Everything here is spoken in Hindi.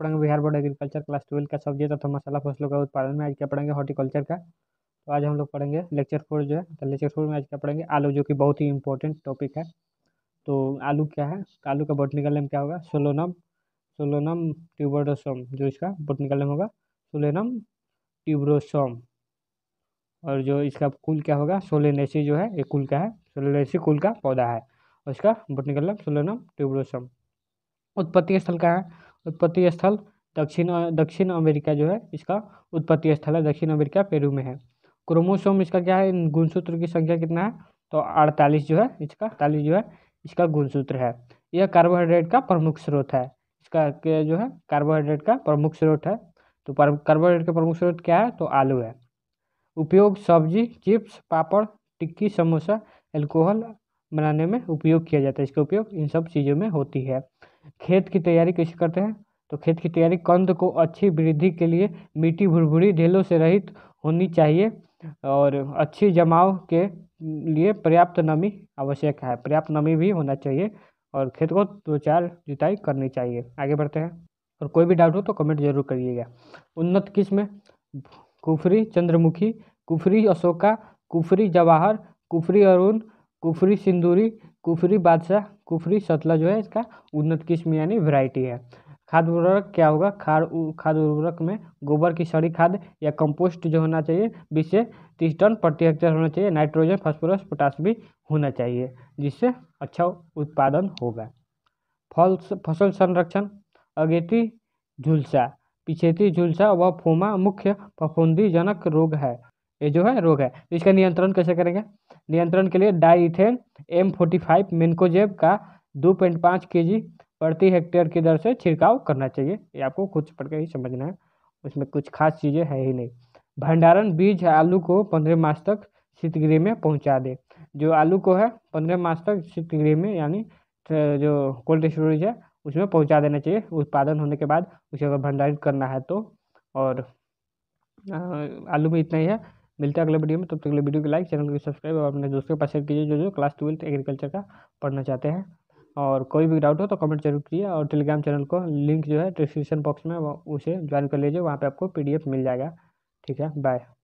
पढ़ेंगे Bihar board agriculture class twelve का सब्जेक्ट अथवा तो मसाला फसलों का उत्पादन में आज क्या पढ़ेंगे हॉर्टिकल्चर का तो आज हम लोग पढ़ेंगे लेक्चर फोर जो है तो लेक्चर फोर में आज क्या पढ़ेंगे आलू जो कि बहुत ही इंपॉर्टेंट टॉपिक है तो आलू क्या है आलू का बोटनिकल नेम क्या होगा सोलोनम सोलोनम ट्यूबरोसोम जो इसका बोटनिकल नेम होगा सोलेनम ट्यूबरोसोम और जो इसका कुल क्या होगा सोलेनेसी जो है ये कुल का है सोलेनेसी कुल का पौधा है और इसका बोटनिकल नेम सोलेनम ट्यूबरोसोम उत्पत्ति स्थल का है उत्पत्ति स्थल दक्षिण दक्षिण अमेरिका जो है इसका उत्पत्ति स्थल है दक्षिण अमेरिका पेरू में है क्रोमोसोम इसका क्या है गुणसूत्र की संख्या कितना है तो अड़तालीस जो है इसका अड़तालीस जो है इसका गुणसूत्र है यह कार्बोहाइड्रेट का प्रमुख स्रोत है इसका जो है कार्बोहाइड्रेट का प्रमुख स्रोत है तो कार्बोहाइड्रेट का प्रमुख स्रोत क्या है तो आलू है उपयोग सब्जी चिप्स पापड़ टिक्की समोसा एल्कोहल बनाने में उपयोग किया जाता है इसका उपयोग इन सब चीज़ों में होती है खेत की तैयारी कैसे करते हैं तो खेत की तैयारी कंद को अच्छी वृद्धि के लिए मिट्टी भुरभुरी ढेलों से रहित होनी चाहिए और अच्छी जमाव के लिए पर्याप्त नमी आवश्यक है पर्याप्त नमी भी होना चाहिए और खेत को दो चार जुताई करनी चाहिए आगे बढ़ते हैं और कोई भी डाउट हो तो कमेंट जरूर करिएगा उन्नत किस्म कुफरी चंद्रमुखी कुफरी अशोका कुफरी जवाहर कुफरी अरुण कुफरी सिंदूरी कुफरी बादशाह कुफरी सतला जो है इसका उन्नत किस्म यानी वैरायटी है खाद उर्वरक क्या होगा खाद खाद उर्वरक में गोबर की सड़ी खाद या कंपोस्ट जो होना चाहिए बीस से तीस टन प्रति हेक्टेयर होना चाहिए नाइट्रोजन फास्फोरस पोटास भी होना चाहिए जिससे अच्छा उत्पादन होगा फल फसल संरक्षण अगेती झुलसा पिछेती झुलसा व फोमा मुख्य फफूंदीजनक रोग है ये जो है रोग है तो इसका नियंत्रण कैसे करेंगे नियंत्रण के लिए Dithane M forty five mancozeb का दो पॉइंट पाँच के जी प्रति हेक्टेयर की दर से छिड़काव करना चाहिए ये आपको कुछ पढ़ के ही समझना है उसमें कुछ खास चीज़ें है ही नहीं भंडारण बीज आलू को पंद्रह मास तक शीतगृह में पहुंचा दे जो आलू को है पंद्रह मास तक शीतगृह में यानी जो कोल्ड स्टोरेज है उसमें पहुंचा देना चाहिए उत्पादन होने के बाद उसे अगर भंडारित करना है तो और आलू में इतना ही है मिलता है अगले वीडियो में तब तक अगले वीडियो को लाइक चैनल को सब्सक्राइब और अपने दोस्तों के पास शेयर कीजिए जो जो क्लास ट्वेल्थ एग्रीकल्चर का पढ़ना चाहते हैं और कोई भी डाउट हो तो कमेंट जरूर कीजिए और टेलीग्राम चैनल को लिंक जो है डिस्क्रिप्शन बॉक्स में उसे ज्वाइन कर लीजिए वहाँ पर आपको पी मिल जाएगा ठीक है बाय